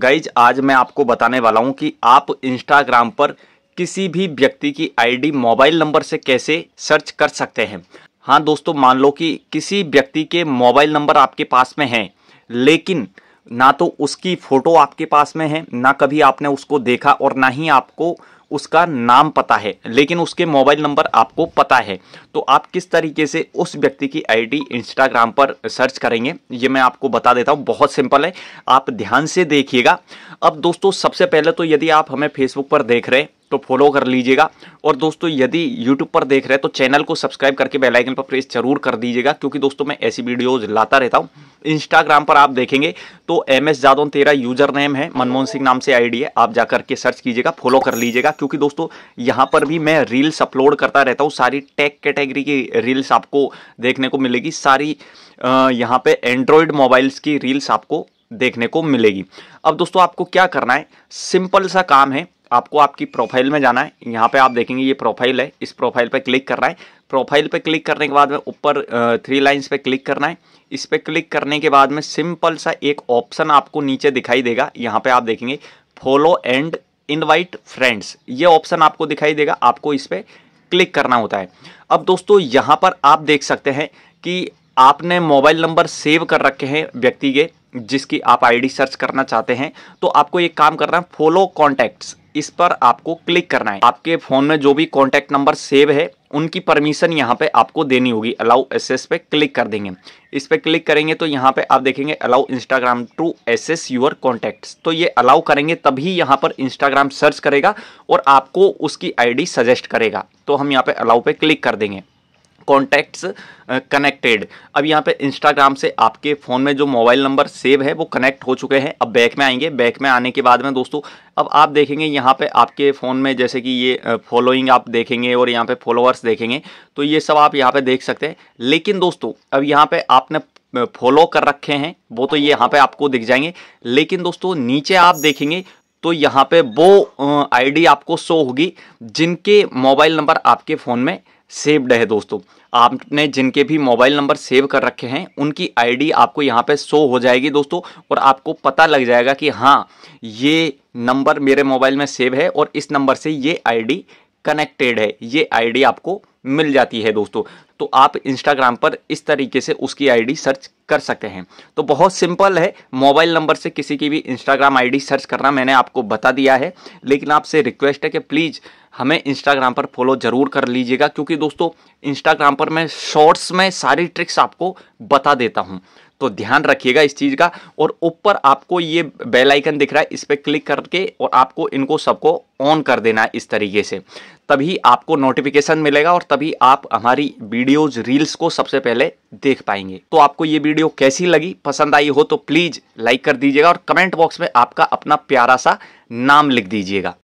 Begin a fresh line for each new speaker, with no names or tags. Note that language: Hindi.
गाइज आज मैं आपको बताने वाला हूं कि आप इंस्टाग्राम पर किसी भी व्यक्ति की आईडी मोबाइल नंबर से कैसे सर्च कर सकते हैं हाँ दोस्तों मान लो कि किसी व्यक्ति के मोबाइल नंबर आपके पास में है लेकिन ना तो उसकी फ़ोटो आपके पास में है ना कभी आपने उसको देखा और ना ही आपको उसका नाम पता है लेकिन उसके मोबाइल नंबर आपको पता है तो आप किस तरीके से उस व्यक्ति की आईडी इंस्टाग्राम पर सर्च करेंगे ये मैं आपको बता देता हूँ बहुत सिंपल है आप ध्यान से देखिएगा अब दोस्तों सबसे पहले तो यदि आप हमें फेसबुक पर देख रहे हैं तो फॉलो कर लीजिएगा और दोस्तों यदि यूट्यूब पर देख रहे हैं तो चैनल को सब्सक्राइब करके बेल आइकन पर प्रेस जरूर कर दीजिएगा क्योंकि दोस्तों मैं ऐसी वीडियोज़ लाता रहता हूँ इंस्टाग्राम पर आप देखेंगे तो एम एस जादौन तेरा यूजर नेम है मनमोहन सिंह नाम से आईडी है आप जाकर के सर्च कीजिएगा फॉलो कर लीजिएगा क्योंकि दोस्तों यहाँ पर भी मैं रील्स अपलोड करता रहता हूँ सारी टेक कैटेगरी की रील्स आपको देखने को मिलेगी सारी यहाँ पे एंड्रॉयड मोबाइल्स की रील्स आपको देखने को मिलेगी अब दोस्तों आपको क्या करना है सिंपल सा काम है आपको आपकी प्रोफाइल में जाना है यहाँ पे आप देखेंगे ये प्रोफाइल है इस प्रोफाइल पे क्लिक करना है प्रोफाइल पे क्लिक करने के बाद में ऊपर थ्री लाइंस पे क्लिक करना है इस पर क्लिक करने के बाद में सिंपल सा एक ऑप्शन आपको नीचे दिखाई देगा यहाँ पे आप देखेंगे फॉलो एंड इनवाइट फ्रेंड्स ये ऑप्शन आपको दिखाई देगा आपको इस पर क्लिक करना होता है अब दोस्तों यहाँ पर आप देख सकते हैं कि आपने मोबाइल नंबर सेव कर रखे हैं व्यक्ति के जिसकी आप आईडी सर्च करना चाहते हैं तो आपको एक काम करना है फॉलो कॉन्टैक्ट्स इस पर आपको क्लिक करना है आपके फ़ोन में जो भी कॉन्टैक्ट नंबर सेव है उनकी परमिशन यहाँ पे आपको देनी होगी अलाउ एसेस पे क्लिक कर देंगे इस पर क्लिक करेंगे तो यहाँ पे आप देखेंगे allow Instagram to access your contacts तो ये अलाउ करेंगे तभी यहाँ पर इंस्टाग्राम सर्च करेगा और आपको उसकी आईडी सजेस्ट करेगा तो हम यहाँ पे अलाउ पे क्लिक कर देंगे कॉन्टैक्ट्स कनेक्टेड uh, अब यहाँ पे इंस्टाग्राम से आपके फ़ोन में जो मोबाइल नंबर सेव है वो कनेक्ट हो चुके हैं अब बैक में आएंगे बैक में आने के बाद में दोस्तों अब आप देखेंगे यहाँ पे आपके फ़ोन में जैसे कि ये फॉलोइंग uh, आप देखेंगे और यहाँ पे फॉलोअर्स देखेंगे तो ये सब आप यहाँ पे देख सकते हैं लेकिन दोस्तों अब यहाँ पर आपने फॉलो uh, कर रखे हैं वो तो ये यहाँ पर आपको दिख जाएंगे लेकिन दोस्तों नीचे आप देखेंगे तो यहाँ पर वो आई आपको शो होगी जिनके मोबाइल नंबर आपके फ़ोन में सेव्ड है दोस्तों आपने जिनके भी मोबाइल नंबर सेव कर रखे हैं उनकी आईडी आपको यहाँ पे शो हो जाएगी दोस्तों और आपको पता लग जाएगा कि हाँ ये नंबर मेरे मोबाइल में सेव है और इस नंबर से ये आईडी कनेक्टेड है ये आईडी आपको मिल जाती है दोस्तों तो आप इंस्टाग्राम पर इस तरीके से उसकी आईडी सर्च कर सकते हैं तो बहुत सिंपल है मोबाइल नंबर से किसी की भी इंस्टाग्राम आईडी सर्च करना मैंने आपको बता दिया है लेकिन आपसे रिक्वेस्ट है कि प्लीज़ हमें इंस्टाग्राम पर फॉलो ज़रूर कर लीजिएगा क्योंकि दोस्तों इंस्टाग्राम पर मैं शॉर्ट्स में सारी ट्रिक्स आपको बता देता हूँ तो ध्यान रखिएगा इस चीज़ का और ऊपर आपको ये बेल आइकन दिख रहा है इस पर क्लिक करके और आपको इनको सबको ऑन कर देना है इस तरीके से तभी आपको नोटिफिकेशन मिलेगा और तभी आप हमारी वीडियोज रील्स को सबसे पहले देख पाएंगे तो आपको ये वीडियो कैसी लगी पसंद आई हो तो प्लीज़ लाइक कर दीजिएगा और कमेंट बॉक्स में आपका अपना प्यारा सा नाम लिख दीजिएगा